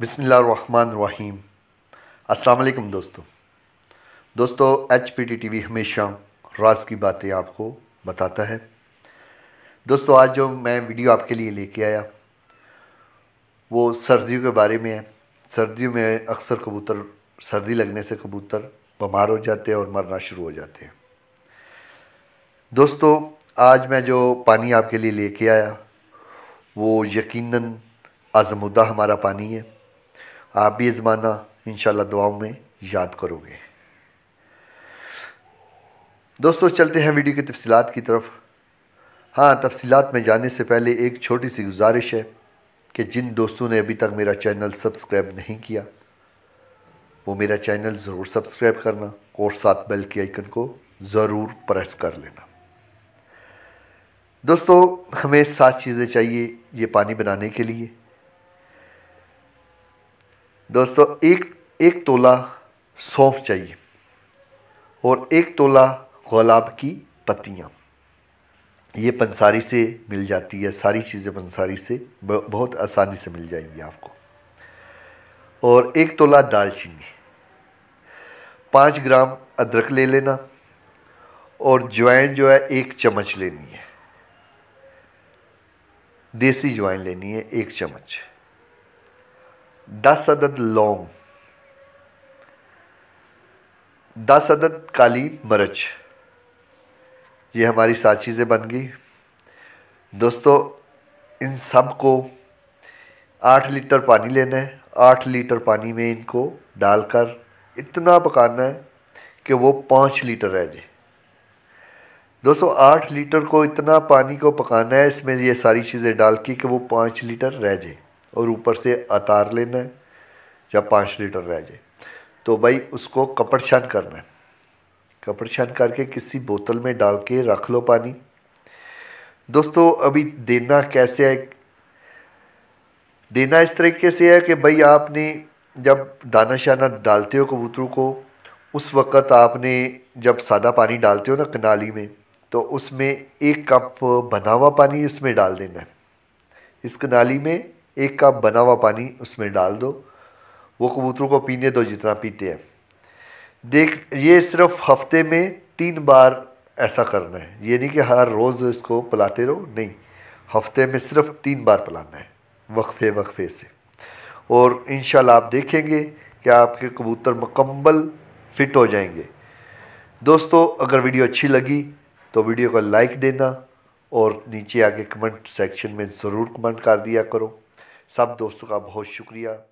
बिसमीम अस्सलाम दोस्तों दोस्तों H P T T V हमेशा राज की बातें आपको बताता है दोस्तों आज जो मैं वीडियो आपके लिए लेके आया वो सर्दियों के बारे में है सर्दियों में अक्सर कबूतर सर्दी लगने से कबूतर बीमार हो जाते हैं और मरना शुरू हो जाते हैं दोस्तों आज मैं जो पानी आपके लिए लेके आया वो यकीनन आजमुदा हमारा पानी है आप भी ज़माना इन दुआओं में याद करोगे दोस्तों चलते हैं वीडियो की तफसीत की तरफ हाँ तफसीत में जाने से पहले एक छोटी सी गुजारिश है कि जिन दोस्तों ने अभी तक मेरा चैनल सब्सक्राइब नहीं किया वो मेरा चैनल ज़रूर सब्सक्राइब करना और साथ बेल के आइकन को ज़रूर प्रेस कर लेना दोस्तों हमें सात चीज़ें चाहिए ये पानी बनाने के लिए दोस्तों एक एक तोला सौंफ चाहिए और एक तोला गुलाब की पत्तियाँ ये पंसारी से मिल जाती है सारी चीज़ें पंसारी से बहुत आसानी से मिल जाएंगी आपको और एक तोला दालचीनी पाँच ग्राम अदरक ले लेना और ज्वाइन जो है एक चम्मच लेनी है देसी ज्वाइन लेनी है एक चम्मच दस अदद लौंग दस अदद काली मरच ये हमारी सात चीज़ें बन गई दोस्तों इन सब को आठ लीटर पानी लेना है आठ लीटर पानी में इनको डालकर इतना पकाना है कि वो पाँच लीटर रह जाए दोस्तों आठ लीटर को इतना पानी को पकाना है इसमें ये सारी चीज़ें डाल के कि वो पाँच लीटर रह जाए और ऊपर से अतार लेना है जब पाँच लीटर रह जाए तो भाई उसको कपड़ छान करना है कपड़ छान करके किसी बोतल में डाल के रख लो पानी दोस्तों अभी देना कैसे है देना इस तरीके से है कि भाई आपने जब दाना शाना डालते हो कबूतरों को उस वक़्त आपने जब सादा पानी डालते हो ना कनाली में तो उसमें एक कप बना हुआ पानी उसमें डाल देना है इस कनाली में एक कप बना हुआ पानी उसमें डाल दो वो कबूतरों को पीने दो जितना पीते हैं देख ये सिर्फ हफ्ते में तीन बार ऐसा करना है ये नहीं कि हर रोज़ इसको पलाते रहो नहीं हफ्ते में सिर्फ तीन बार पलाना है वक्फे वक्फे से और इन आप देखेंगे कि आपके कबूतर मुकम्मल फिट हो जाएंगे दोस्तों अगर वीडियो अच्छी लगी तो वीडियो को लाइक देना और नीचे आके कमेंट सेक्शन में ज़रूर कमेंट कर दिया करो सब दोस्तों का बहुत शुक्रिया